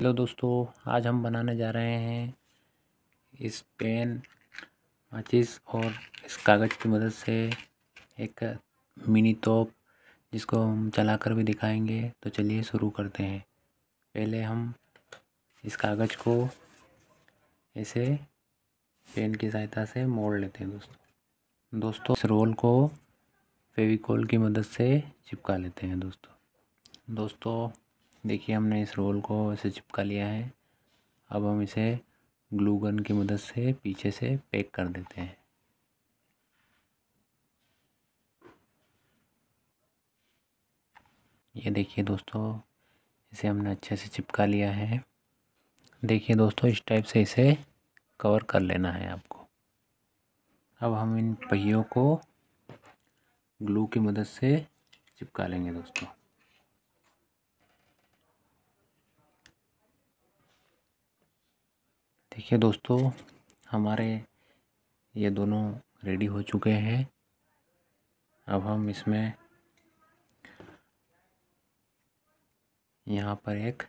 Hello दोस्तों आज हम बनाने जा रहे हैं इस पेन माचिस और इस कागज़ की मदद से एक मिनी तोप जिसको हम चलाकर भी दिखाएंगे तो चलिए शुरू करते हैं पहले हम इस कागज़ को ऐसे पेन की सहायता से मोड़ लेते हैं दोस्तों दोस्तों इस रोल को फेविकोल की मदद से चिपका लेते हैं दोस्तों दोस्तों देखिए हमने इस रोल को ऐसे चिपका लिया है अब हम इसे ग्लू गन की मदद से पीछे से पैक कर देते हैं ये देखिए दोस्तों इसे हमने अच्छे से चिपका लिया है देखिए दोस्तों इस टाइप से इसे कवर कर लेना है आपको अब हम इन पहियों को ग्लू की मदद से चिपका लेंगे दोस्तों देखिए दोस्तों हमारे ये दोनों रेडी हो चुके हैं अब हम इसमें यहाँ पर एक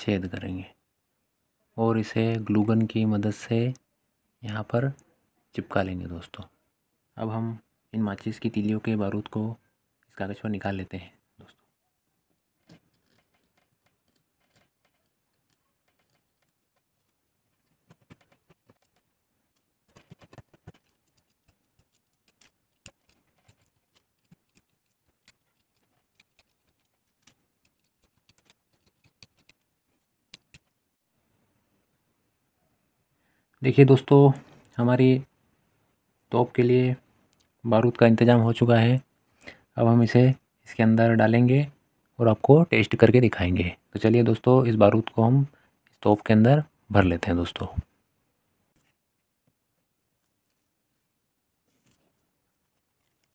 छेद करेंगे और इसे ग्लूगन की मदद से यहाँ पर चिपका लेंगे दोस्तों अब हम इन माचिस की तीलियों के बारूद को इस कागज़ पर निकाल लेते हैं देखिए दोस्तों हमारी तोप के लिए बारूद का इंतज़ाम हो चुका है अब हम इसे इसके अंदर डालेंगे और आपको टेस्ट करके दिखाएंगे तो चलिए दोस्तों इस बारूद को हम इस तोप के अंदर भर लेते हैं दोस्तों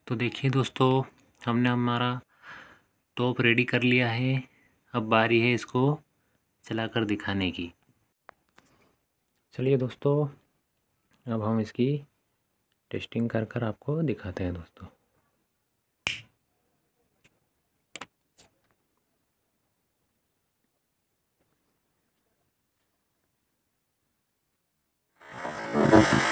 तो देखिए दोस्तों हमने हमारा तोप रेडी कर लिया है अब बारी है इसको चलाकर दिखाने की चलिए दोस्तों अब हम इसकी टेस्टिंग कर कर आपको दिखाते हैं दोस्तों Thank you.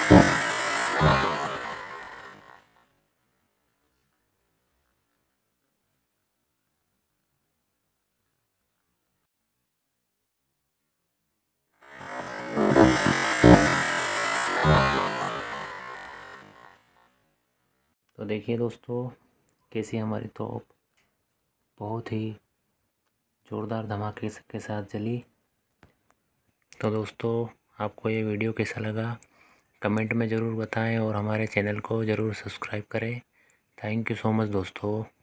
देखिए दोस्तों कैसी हमारी तोप बहुत ही ज़ोरदार धमाके के साथ जली तो दोस्तों आपको ये वीडियो कैसा लगा कमेंट में ज़रूर बताएं और हमारे चैनल को ज़रूर सब्सक्राइब करें थैंक यू सो मच दोस्तों